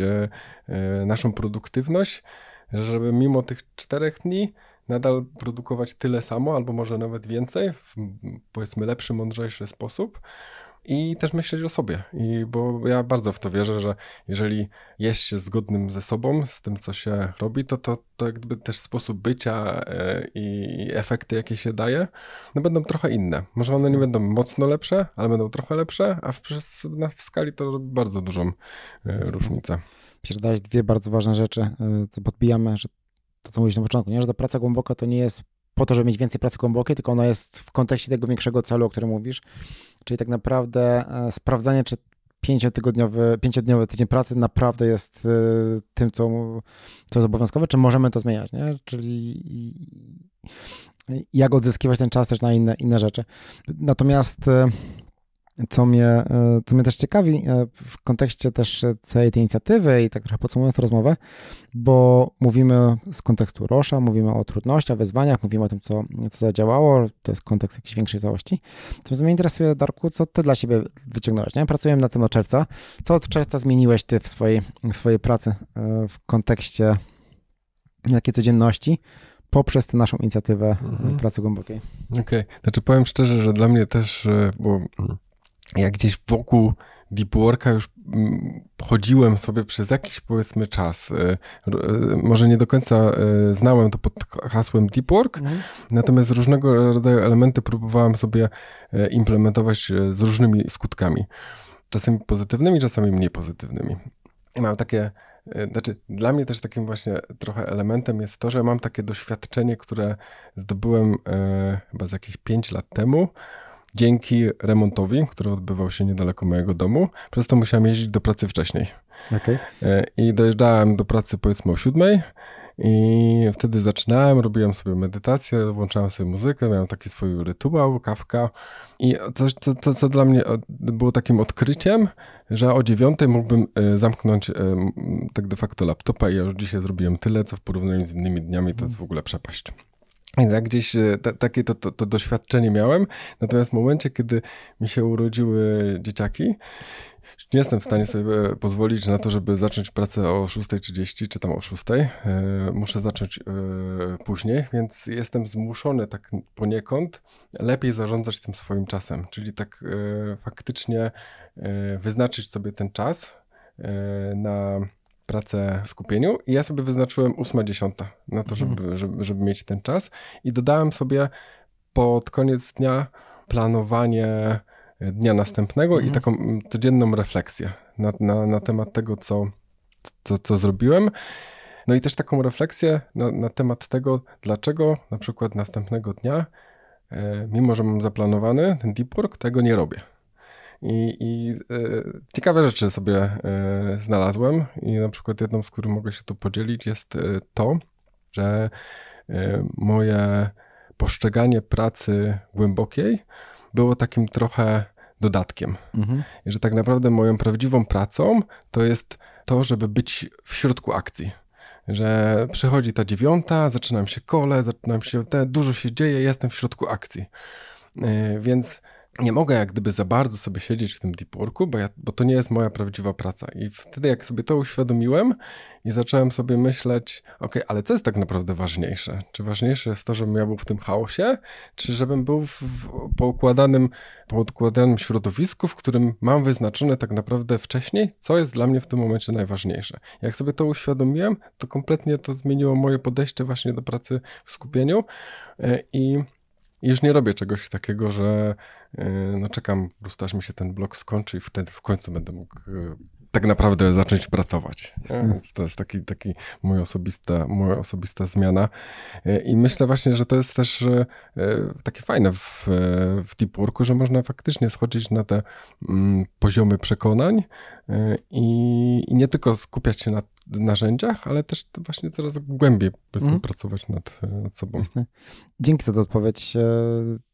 naszą produktywność, żeby mimo tych czterech dni nadal produkować tyle samo, albo może nawet więcej, w powiedzmy lepszy, mądrzejszy sposób. I też myśleć o sobie, I bo ja bardzo w to wierzę, że jeżeli jest się zgodnym ze sobą, z tym, co się robi, to to, to jakby też sposób bycia e, i efekty, jakie się daje, no będą trochę inne. Może one nie mhm. będą mocno lepsze, ale będą trochę lepsze, a w, w skali to bardzo dużą e, różnicę. Przydałeś dwie bardzo ważne rzeczy, e, co podbijamy, że to, co mówiłeś na początku, nie? że ta praca głęboka to nie jest po to, żeby mieć więcej pracy głębokiej, tylko ona jest w kontekście tego większego celu, o którym mówisz. Czyli tak naprawdę e, sprawdzanie, czy pięciotygodniowy, pięciodniowy tydzień pracy naprawdę jest e, tym, co, co jest obowiązkowe, czy możemy to zmieniać, nie? Czyli jak odzyskiwać ten czas też na inne, inne rzeczy. Natomiast e, co mnie, e, co mnie też ciekawi e, w kontekście też e, całej tej inicjatywy i tak trochę podsumowując rozmowę, bo mówimy z kontekstu Rosza, mówimy o trudnościach, wyzwaniach, mówimy o tym, co, co zadziałało, to jest kontekst jakiejś większej całości. Co mnie interesuje, Darku, co ty dla siebie wyciągnąłeś, nie? Pracujemy na tym od czerwca. Co od czerwca zmieniłeś ty w swojej, w swojej pracy w kontekście takiej codzienności, poprzez tę naszą inicjatywę mhm. pracy głębokiej. Okej, okay. znaczy powiem szczerze, że dla mnie też, bo mhm jak gdzieś wokół Deep Worka już mm, chodziłem sobie przez jakiś powiedzmy czas. E, e, może nie do końca e, znałem to pod hasłem Deep Work, mhm. natomiast różnego rodzaju elementy próbowałem sobie implementować z różnymi skutkami. Czasami pozytywnymi, czasami mniej pozytywnymi. I mam takie, znaczy dla mnie też takim właśnie trochę elementem jest to, że mam takie doświadczenie, które zdobyłem chyba z jakieś 5 lat temu, dzięki remontowi, który odbywał się niedaleko mojego domu, przez to musiałem jeździć do pracy wcześniej. Okay. E, I dojeżdżałem do pracy powiedzmy o siódmej i wtedy zaczynałem, robiłem sobie medytację, włączałem sobie muzykę, miałem taki swój rytuał, kawka i coś, co, co dla mnie było takim odkryciem, że o dziewiątej mógłbym e, zamknąć e, tak de facto laptopa i ja już dzisiaj zrobiłem tyle, co w porównaniu z innymi dniami to jest w ogóle przepaść. Więc ja gdzieś e, ta, takie to, to, to, doświadczenie miałem. Natomiast w momencie, kiedy mi się urodziły dzieciaki, nie jestem w stanie sobie e, pozwolić na to, żeby zacząć pracę o 6.30 czy tam o 6.00. E, muszę zacząć później, więc jestem zmuszony tak poniekąd lepiej zarządzać tym swoim czasem, czyli tak faktycznie wyznaczyć sobie ten czas na pracę w skupieniu i ja sobie wyznaczyłem 8 dziesiąta na to, żeby, mhm. żeby, żeby mieć ten czas i dodałem sobie pod koniec dnia planowanie e, dnia następnego mhm. i taką codzienną refleksję na, na, na temat tego, co, co, co zrobiłem. No i też taką refleksję na, na temat tego, dlaczego na przykład następnego dnia, e, mimo że mam zaplanowany ten deep work, tego nie robię. I, i e, ciekawe rzeczy sobie e, znalazłem. I na przykład jedną, z których mogę się tu podzielić, jest e, to, że moje postrzeganie pracy głębokiej było takim trochę dodatkiem. Mhm. I że tak naprawdę moją prawdziwą pracą to jest to, żeby być w środku akcji że przychodzi ta dziewiąta, zaczynam się kole, zaczynam się te, dużo się dzieje, jestem w środku akcji. Więc nie mogę jak gdyby za bardzo sobie siedzieć w tym deep worku, bo, ja, bo to nie jest moja prawdziwa praca. I wtedy jak sobie to uświadomiłem i zacząłem sobie myśleć, ok, ale co jest tak naprawdę ważniejsze? Czy ważniejsze jest to, żebym ja był w tym chaosie, czy żebym był w, w poukładanym, poukładanym środowisku, w którym mam wyznaczone tak naprawdę wcześniej, co jest dla mnie w tym momencie najważniejsze. Jak sobie to uświadomiłem, to kompletnie to zmieniło moje podejście właśnie do pracy w skupieniu e, i i już nie robię czegoś takiego, że e, no czekam po prostu aż mi się ten blok skończy i wtedy w końcu będę mógł e, tak naprawdę zacząć pracować. Mhm. Więc to jest taki, taki mój osobista, moja osobista zmiana. E, I myślę właśnie, że to jest też takie fajne w, w Deep Worku, że można faktycznie schodzić na te mm, poziomy przekonań i, i nie tylko skupiać się na narzędziach, ale też właśnie coraz głębiej mm. pracować nad, e, nad sobą. Jasne. Dzięki za tę odpowiedź. E,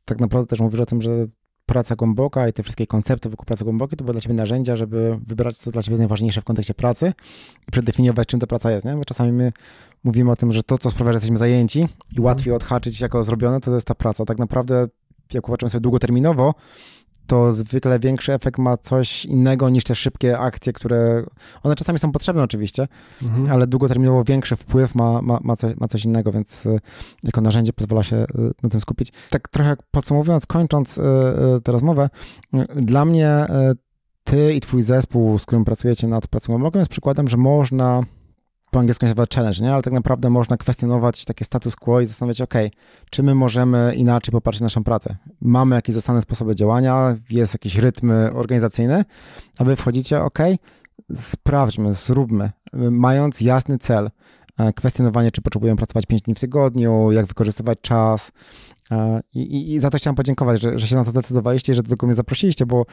tak naprawdę też mówisz o tym, że praca głęboka i te wszystkie koncepty wokół pracy głębokiej to były dla ciebie narzędzia, żeby wybrać, co dla ciebie jest najważniejsze w kontekście pracy i przedefiniować, czym ta praca jest, nie? Bo czasami my mówimy o tym, że to, co sprawia, że jesteśmy zajęci i łatwiej mhm. odhaczyć jako zrobione, to jest ta praca. Tak naprawdę, jak popatrzymy sobie długoterminowo, to zwykle większy efekt ma coś innego niż te szybkie akcje, które one czasami są potrzebne oczywiście, mhm. ale długoterminowo większy wpływ ma, ma, ma, coś, ma coś innego, więc y, jako narzędzie pozwala się y, na tym skupić. Tak trochę podsumowując, kończąc y, tę rozmowę, dla mnie ty i twój zespół, z którym pracujecie nad pracą obloką, jest przykładem, że można po angielsku nazywa challenge, nie? ale tak naprawdę można kwestionować takie status quo i zastanawiać, ok, czy my możemy inaczej popatrzeć na naszą pracę. Mamy jakieś zastane sposoby działania, jest jakiś rytm organizacyjny, a wy wchodzicie, ok, sprawdźmy, zróbmy, mając jasny cel. E, kwestionowanie, czy potrzebujemy pracować 5 dni w tygodniu, jak wykorzystywać czas, e, i, i, I, za to chciałem podziękować, że, że się na to zdecydowaliście i że do tego mnie zaprosiliście, bo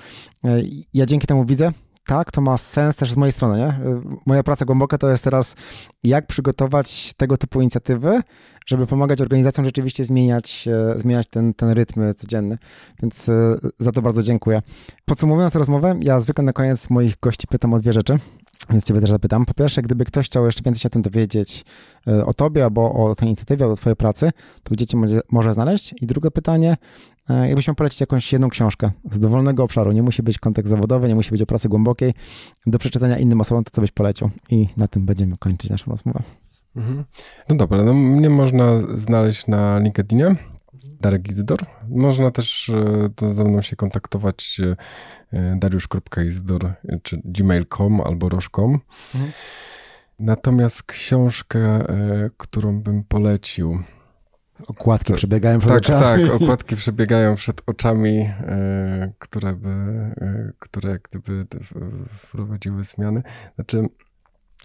e, ja dzięki temu widzę, tak, to ma sens też z mojej strony. Nie? Moja praca głęboka to jest teraz, jak przygotować tego typu inicjatywy, żeby pomagać organizacjom rzeczywiście zmieniać, e, zmieniać ten, ten rytm codzienny. Więc e, za to bardzo dziękuję. Podsumowując rozmowę, ja zwykle na koniec moich gości pytam o dwie rzeczy. Więc Ciebie też zapytam. Po pierwsze, gdyby ktoś chciał jeszcze więcej się o tym dowiedzieć e, o Tobie albo o tej inicjatywie, albo o Twojej pracy, to gdzie Cię może znaleźć? I drugie pytanie, E, jakbyś miał polecić jakąś jedną książkę z dowolnego obszaru, nie musi być kontekst zawodowy, nie musi być o pracy głębokiej, do przeczytania innym osobom, to co byś polecił. I na tym będziemy kończyć naszą rozmowę. Mhm. No dobra, no mnie można znaleźć na LinkedInie. Darek Izydor. Można też e, to ze mną się kontaktować e, dariusz.izdor czy gmail.com albo roż.com. Mhm. Natomiast książkę, którą bym polecił, Okładki przebiegają przed tak, oczami. Tak, [laughs] okładki przebiegają przed oczami, e, które by, e, które jak gdyby wprowadziły zmiany. Znaczy,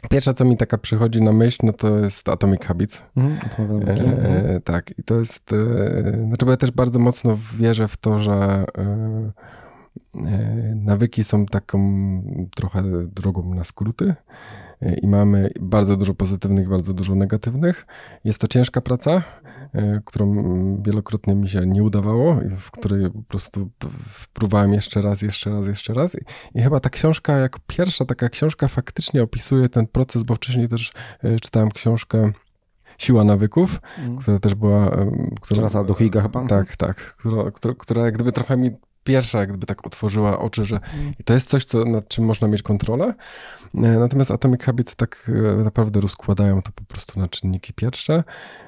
Pierwsza, co mi taka przychodzi na myśl, no to jest Atomic Habits. Mhm, e, no. e, tak, i to jest, e, znaczy bo ja też bardzo mocno wierzę w to, że e, e nawyki są taką trochę drogą na skróty. E, i mamy bardzo dużo pozytywnych, bardzo dużo negatywnych. Jest to ciężka praca, e, którą wielokrotnie mi się nie udawało, w której po prostu próbowałem jeszcze raz, jeszcze raz, jeszcze raz. I, chyba ta książka, jak pierwsza taka książka, faktycznie opisuje ten proces, bo wcześniej też e, czytałem książkę. Siła nawyków, mm. która też była. Która, Czasa do Higa chyba? Tak, tak. Która, która, która jak gdyby trochę mi pierwsza jakby tak otworzyła oczy, że mhm. to jest coś, co, nad czym można mieć kontrolę. E, natomiast Atomic Habits tak e, naprawdę rozkładają to po prostu na czynniki pierwsze.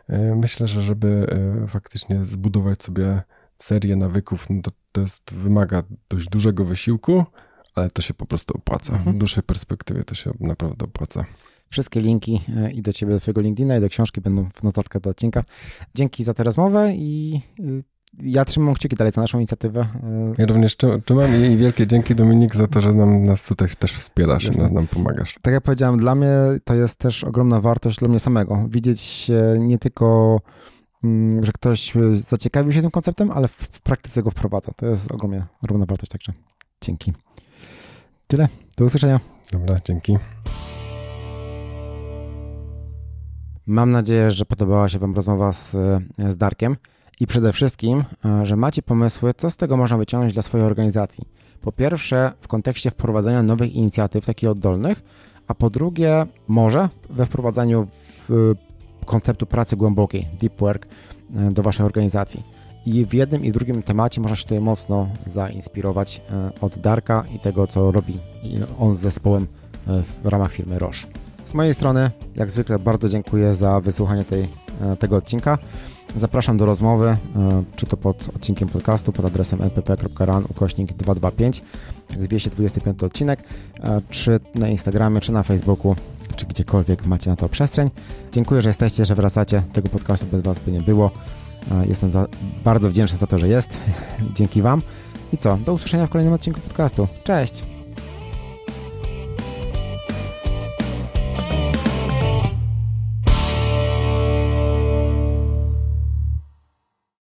E, myślę, że żeby faktycznie zbudować sobie serię nawyków, no to, to jest, wymaga dość dużego wysiłku, ale to się po prostu opłaca. Mhm. W dłuższej perspektywie to się naprawdę opłaca. Wszystkie linki i do ciebie, do twojego LinkedIna i do książki będą w notatkach do odcinka. Dzięki za tę rozmowę i ja trzymam kciuki dalej za naszą inicjatywę. Ja również trzymam i wielkie dzięki Dominik za to, że nam, nas tutaj też wspierasz i nam, nam pomagasz. Tak jak powiedziałem, dla mnie to jest też ogromna wartość dla mnie samego. Widzieć nie tylko, mm, że ktoś e, zaciekawił się tym konceptem, ale w praktyce go wprowadza. To jest ogromnie, ogromna wartość, także dzięki. Tyle, do usłyszenia. Dobra, dzięki. Mam nadzieję, że podobała się Wam rozmowa z, e, z Darkiem. I przede wszystkim, e, że macie pomysły, co z tego można wyciągnąć dla swojej organizacji. Po pierwsze, w kontekście wprowadzania nowych inicjatyw, takich oddolnych, a po drugie, może we wprowadzaniu w e, konceptu pracy głębokiej, deep work, e, do waszej organizacji. I w jednym i drugim temacie można się tutaj mocno zainspirować od Darka i tego, co robi on z zespołem w ramach firmy Roche. Z mojej strony, jak zwykle, bardzo dziękuję za wysłuchanie tej, tego odcinka. Zapraszam do rozmowy, e, czy to pod odcinkiem podcastu, pod adresem npp.ran ukośnik 225, 225 odcinek, e, czy na Instagramie, czy na Facebooku, czy gdziekolwiek macie na to przestrzeń. Dziękuję, że jesteście, że wracacie. Tego podcastu bez Was by nie było. E, jestem za, bardzo wdzięczny za to, że jest. [laughs] Dzięki Wam. I co? Do usłyszenia w kolejnym odcinku podcastu. Cześć!